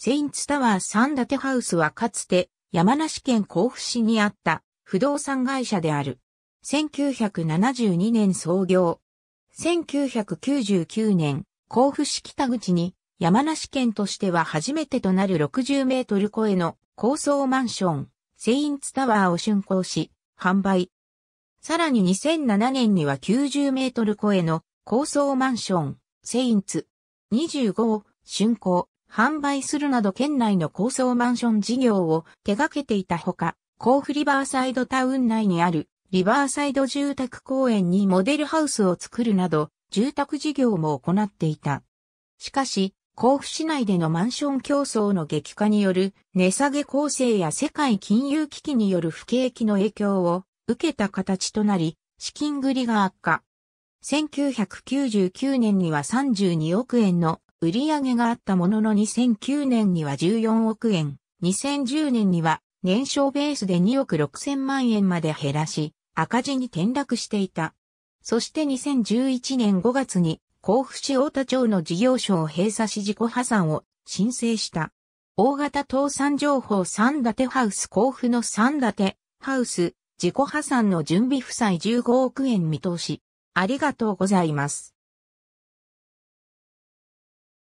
セインツタワー3建てハウスはかつて山梨県甲府市にあった不動産会社である。1972年創業。1999年、甲府市北口に山梨県としては初めてとなる60メートル超えの高層マンション、セインツタワーを竣工し、販売。さらに2007年には90メートル超えの高層マンション、セインツ25を竣工。販売するなど県内の高層マンション事業を手掛けていたほか、甲府リバーサイドタウン内にあるリバーサイド住宅公園にモデルハウスを作るなど、住宅事業も行っていた。しかし、甲府市内でのマンション競争の激化による値下げ構成や世界金融危機による不景気の影響を受けた形となり、資金繰りが悪化。1999年には32億円の売り上げがあったものの2009年には14億円、2010年には年商ベースで2億6千万円まで減らし、赤字に転落していた。そして2011年5月に甲府市太田町の事業所を閉鎖し自己破産を申請した。大型倒産情報三立ハウス甲府の三立ハウス自己破産の準備負債15億円見通し。ありがとうございます。